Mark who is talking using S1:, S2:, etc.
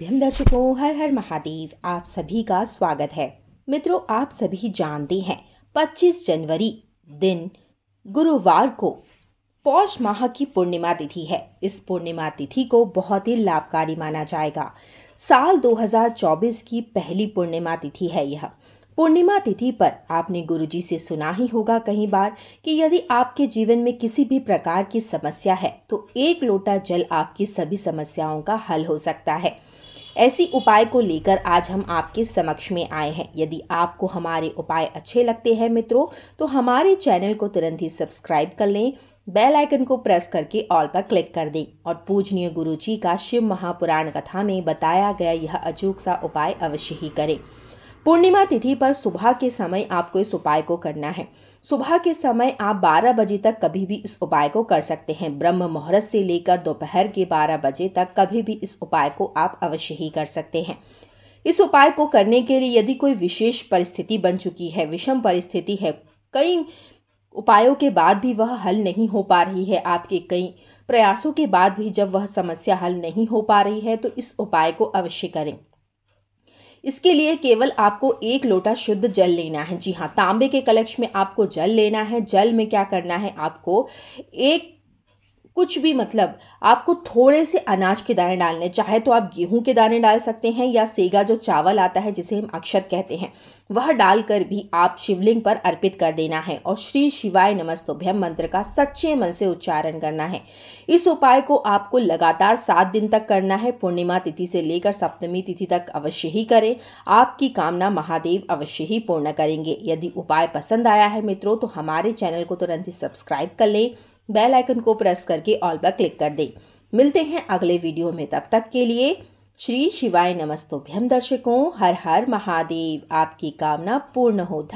S1: सभ्यम दर्शकों हर हर महादेव आप सभी का स्वागत है मित्रों आप सभी जानते हैं 25 जनवरी दिन गुरुवार को पौष माह की पूर्णिमा तिथि है इस पूर्णिमा तिथि को बहुत ही लाभकारी माना जाएगा साल 2024 की पहली पूर्णिमा तिथि है यह पूर्णिमा तिथि पर आपने गुरुजी से सुना ही होगा कई बार कि यदि आपके जीवन में किसी भी प्रकार की समस्या है तो एक लोटा जल आपकी सभी समस्याओं का हल हो सकता है ऐसी उपाय को लेकर आज हम आपके समक्ष में आए हैं यदि आपको हमारे उपाय अच्छे लगते हैं मित्रों तो हमारे चैनल को तुरंत ही सब्सक्राइब कर लें बेल आइकन को प्रेस करके ऑल पर क्लिक कर दें और पूजनीय गुरु जी का शिव महापुराण कथा में बताया गया यह अचूक सा उपाय अवश्य ही करें पूर्णिमा तिथि पर सुबह के समय आपको इस उपाय को करना है सुबह के समय आप 12 बजे तक कभी भी इस उपाय को कर सकते हैं ब्रह्म मुहूर्त से लेकर दोपहर के 12 बजे तक कभी भी इस उपाय को आप अवश्य ही कर सकते हैं इस उपाय को करने के लिए यदि कोई विशेष परिस्थिति बन चुकी है विषम परिस्थिति है कई उपायों के बाद भी वह हल नहीं हो पा रही है आपके कई प्रयासों के बाद भी जब वह समस्या हल नहीं हो पा रही है तो इस उपाय को अवश्य करें इसके लिए केवल आपको एक लोटा शुद्ध जल लेना है जी हाँ तांबे के कलश में आपको जल लेना है जल में क्या करना है आपको एक कुछ भी मतलब आपको थोड़े से अनाज के दाने डालने चाहे तो आप गेहूं के दाने डाल सकते हैं या सेगा जो चावल आता है जिसे हम अक्षत कहते हैं वह डालकर भी आप शिवलिंग पर अर्पित कर देना है और श्री शिवाय नमस्तुभ्यम मंत्र का सच्चे मन से उच्चारण करना है इस उपाय को आपको लगातार सात दिन तक करना है पूर्णिमा तिथि से लेकर सप्तमी तिथि तक अवश्य ही करें आपकी कामना महादेव अवश्य ही पूर्ण करेंगे यदि उपाय पसंद आया है मित्रों तो हमारे चैनल को तुरंत ही सब्सक्राइब कर लें बेल आइकन को प्रेस करके ऑल पर क्लिक कर दें मिलते हैं अगले वीडियो में तब तक के लिए श्री शिवाय नमस्तोभ्यम दर्शकों हर हर महादेव आपकी कामना पूर्ण हो